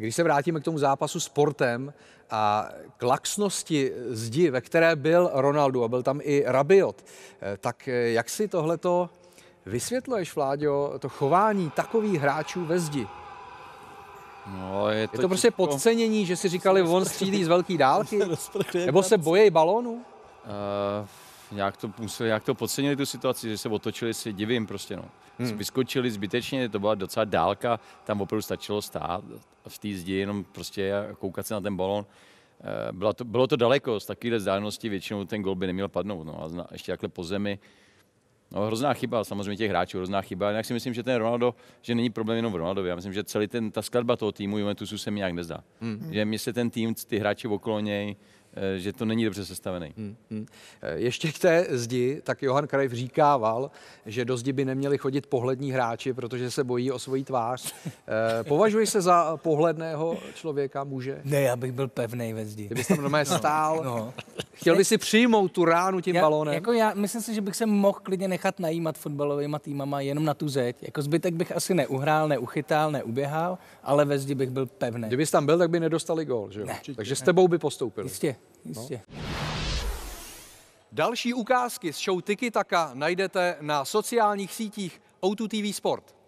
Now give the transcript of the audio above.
Když se vrátíme k tomu zápasu sportem a k laxnosti zdi, ve které byl Ronaldo a byl tam i Rabiot, eh, tak eh, jak si tohleto vysvětluješ, Vláďo, to chování takových hráčů ve zdi? No, je, to je to prostě těžko. podcenění, že si říkali, on střílí z velké dálky? Nebo se bojí balónu? Uh, nějak to, museli, nějak to podcenili tu situaci, že se otočili, si divím prostě, no. Hmm. Vyskočili zbytečně, to byla docela dálka, tam opravdu stačilo stát v té zdi, jenom prostě koukat se na ten balon. Eh, bylo to, bylo to daleko, z takové vzdálenosti většinou ten gol by neměl padnout, no a ještě takhle po zemi. No, hrozná chyba, samozřejmě těch hráčů, hrozná chyba. Já si myslím, že ten Ronaldo, že není problém jenom v Ronaldovi. Já myslím, že celý ten, ta skladba toho týmu Juventusu se mi nějak nezdá. Hmm. Že mi se ten tým, ty hráči okolo něj, Eh, že to není dobře sestavený. Hmm, hmm. Eh, ještě k té zdi, tak Johan Krajv říkával, že do zdi by neměli chodit pohlední hráči, protože se bojí o svoji tvář. Eh, Považuješ se za pohledného člověka, muže? Ne, já bych byl pevný ve zdi. Ty tam tam stál. no, stál. No. Chtěl by si přijmout tu ránu tím já, balónem? Jako já, myslím si, že bych se mohl klidně nechat najímat fotbalovými týmama jenom na tu zeď. Jako zbytek bych asi neuhrál, neuchytal, neuběhal, ale ve zdi bych byl pevný. Kdyby tam byl, tak by nedostali gól, že jo? Ne, Takže Takže s tebou by postoupil. Jistě, jistě. No. Další ukázky z show Tiki Taka najdete na sociálních sítích O2 TV Sport.